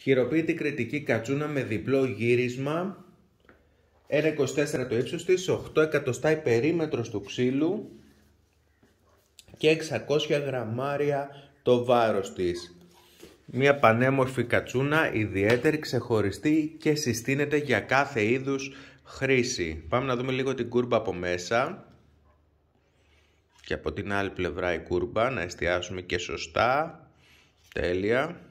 Χειροποίητη κριτική κατσούνα με διπλό γύρισμα. 1,24 το ύψος της, 8 εκατοστά η περίμετρος του ξύλου και 600 γραμμάρια το βάρος της. Μια πανέμορφη κατσούνα, ιδιαίτερη, ξεχωριστή και συστήνεται για κάθε είδους χρήση. Πάμε να δούμε λίγο την κούρμπα από μέσα. Και από την άλλη πλευρά η κούρμπα, να εστιάσουμε και σωστά. Τέλεια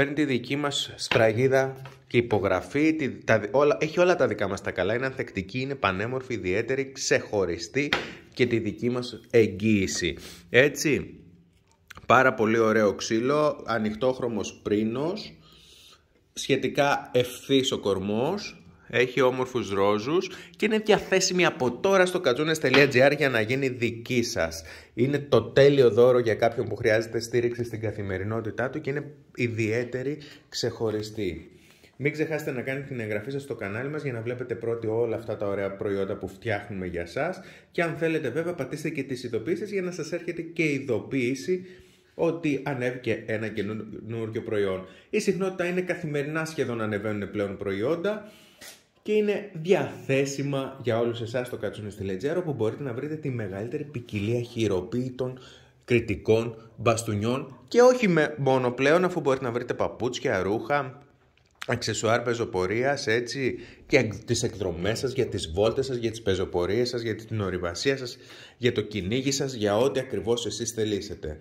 φέρνει τη δική μας σφραγίδα και υπογραφή, τα, όλα, έχει όλα τα δικά μας τα καλά, είναι ανθεκτική, είναι πανέμορφη, ιδιαίτερη, ξεχωριστή και τη δική μας εγγύηση. Έτσι, πάρα πολύ ωραίο ξύλο, ανοιχτόχρωμος πρίνος, σχετικά ευθύς ο κορμός, έχει όμορφους ρόζους και είναι διαθέσιμη από τώρα στο κατζούνες.gr για να γίνει δική σας. Είναι το τέλειο δώρο για κάποιον που χρειάζεται στήριξη στην καθημερινότητά του και είναι ιδιαίτερη ξεχωριστή. Μην ξεχάσετε να κάνετε την εγγραφή σας στο κανάλι μας για να βλέπετε πρώτοι όλα αυτά τα ωραία προϊόντα που φτιάχνουμε για σας και αν θέλετε βέβαια πατήστε και τις ειδοποίησεις για να σας έρχεται και ειδοποίηση ότι ανέβηκε ένα καινούργιο προϊόν. Η συχνότητα είναι καθημερινά σχεδόν ανεβαίνουν πλέον προϊόντα και είναι διαθέσιμα για όλους εσάς στο κάτσουνε στη Λετζέρο όπου μπορείτε να βρείτε τη μεγαλύτερη ποικιλία χειροποίητων κριτικών, μπαστούνιών και όχι με, μόνο πλέον αφού μπορείτε να βρείτε παπούτσια, ρούχα, αξεσουάρ πεζοπορίας έτσι και τις εκδρομές σας, για τις βόλτες σας, για τις πεζοπορίες σας, για την ορειβασία σας, για το κυνήγι σας, για ό,τι ακριβώς εσείς θελήσετε.